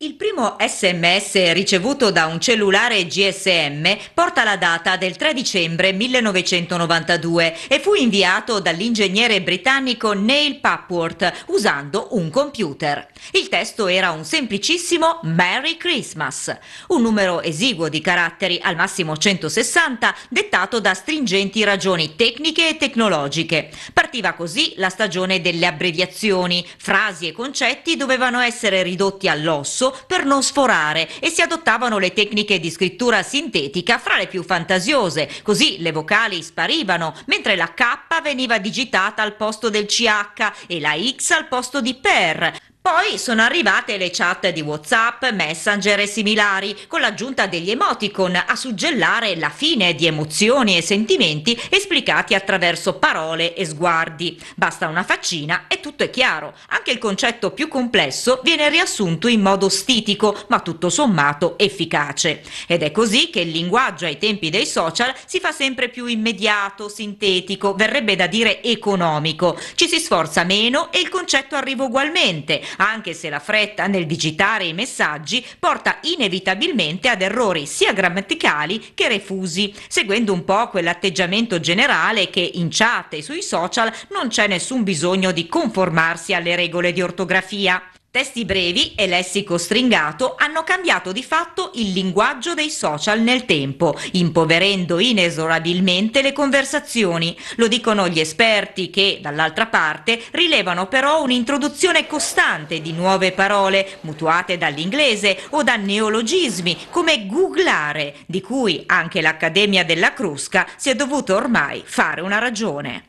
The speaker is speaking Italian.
Il primo sms ricevuto da un cellulare GSM porta la data del 3 dicembre 1992 e fu inviato dall'ingegnere britannico Neil Papworth usando un computer. Il testo era un semplicissimo Merry Christmas, un numero esiguo di caratteri, al massimo 160, dettato da stringenti ragioni tecniche e tecnologiche. Partiva così la stagione delle abbreviazioni, frasi e concetti dovevano essere ridotti all'osso per non sforare e si adottavano le tecniche di scrittura sintetica fra le più fantasiose, così le vocali sparivano, mentre la K veniva digitata al posto del CH e la X al posto di per. Poi sono arrivate le chat di WhatsApp, Messenger e similari, con l'aggiunta degli emoticon a suggellare la fine di emozioni e sentimenti esplicati attraverso parole e sguardi. Basta una faccina e tutto è chiaro. Anche il concetto più complesso viene riassunto in modo stitico, ma tutto sommato efficace. Ed è così che il linguaggio ai tempi dei social si fa sempre più immediato, sintetico, verrebbe da dire economico. Ci si sforza meno e il concetto arriva ugualmente anche se la fretta nel digitare i messaggi porta inevitabilmente ad errori sia grammaticali che refusi, seguendo un po' quell'atteggiamento generale che in chat e sui social non c'è nessun bisogno di conformarsi alle regole di ortografia. Testi brevi e lessico stringato hanno cambiato di fatto il linguaggio dei social nel tempo, impoverendo inesorabilmente le conversazioni. Lo dicono gli esperti che, dall'altra parte, rilevano però un'introduzione costante di nuove parole, mutuate dall'inglese o da neologismi, come googlare, di cui anche l'Accademia della Crusca si è dovuto ormai fare una ragione.